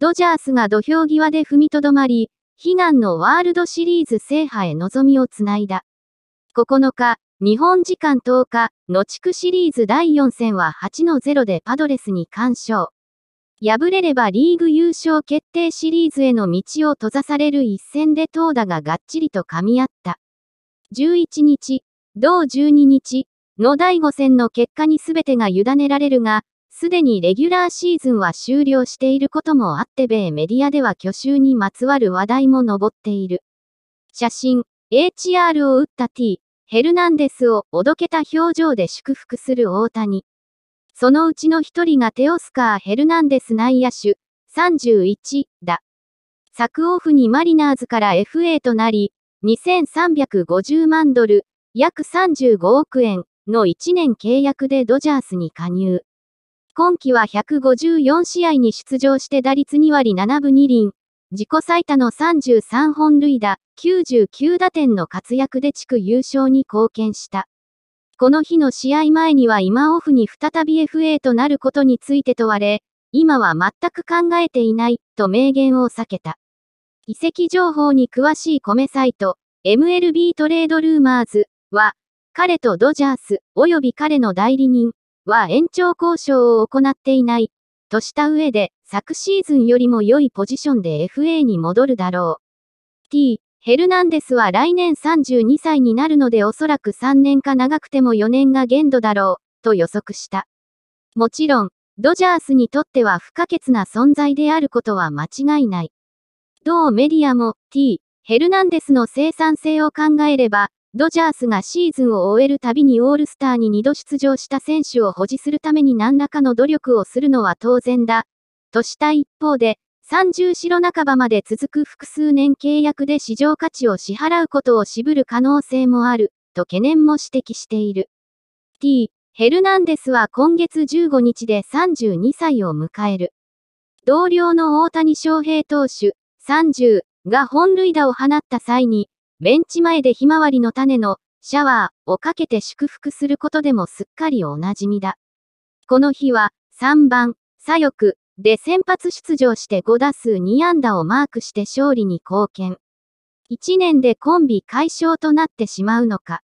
ドジャースが土俵際で踏みとどまり、悲願のワールドシリーズ制覇へ望みをつないだ。9日、日本時間10日、野地区シリーズ第4戦は8の0でパドレスに完勝。敗れればリーグ優勝決定シリーズへの道を閉ざされる一戦で投打ががっちりと噛み合った。11日、同12日、の第5戦の結果に全てが委ねられるが、すでにレギュラーシーズンは終了していることもあって米メディアでは去就にまつわる話題も上っている。写真、HR を打った T、ヘルナンデスをおどけた表情で祝福する大谷。そのうちの一人がテオスカー・ヘルナンデス内野手、31だ。昨オフにマリナーズから FA となり、2350万ドル、約35億円の1年契約でドジャースに加入。今季は154試合に出場して打率2割7分2厘、自己最多の33本塁打、99打点の活躍で地区優勝に貢献した。この日の試合前には今オフに再び FA となることについて問われ、今は全く考えていないと明言を避けた。遺跡情報に詳しい米サイト、MLB トレードルーマーズは、彼とドジャース、及び彼の代理人、は延長交渉を行っていない、とした上で、昨シーズンよりも良いポジションで FA に戻るだろう。T、ヘルナンデスは来年32歳になるのでおそらく3年か長くても4年が限度だろう、と予測した。もちろん、ドジャースにとっては不可欠な存在であることは間違いない。同メディアも T、ヘルナンデスの生産性を考えれば、ドジャースがシーズンを終えるたびにオールスターに2度出場した選手を保持するために何らかの努力をするのは当然だ。とした一方で、30白半ばまで続く複数年契約で市場価値を支払うことを渋る可能性もある、と懸念も指摘している。T. ヘルナンデスは今月15日で32歳を迎える。同僚の大谷翔平投手30が本塁打を放った際に、ベンチ前でひまわりの種のシャワーをかけて祝福することでもすっかりおなじみだ。この日は3番、左翼で先発出場して5打数2安打をマークして勝利に貢献。1年でコンビ解消となってしまうのか。